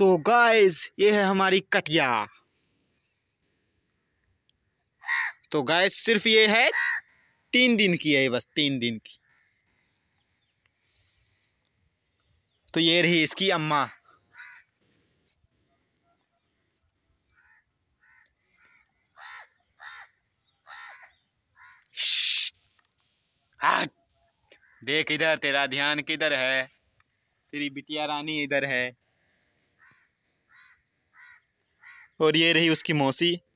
तो गाइस ये है हमारी कटिया तो गाइस सिर्फ ये है तीन दिन की है बस तीन दिन की तो ये रही इसकी अम्मा देख इधर तेरा ध्यान किधर है तेरी बिटिया रानी इधर है और ये रही उसकी मौसी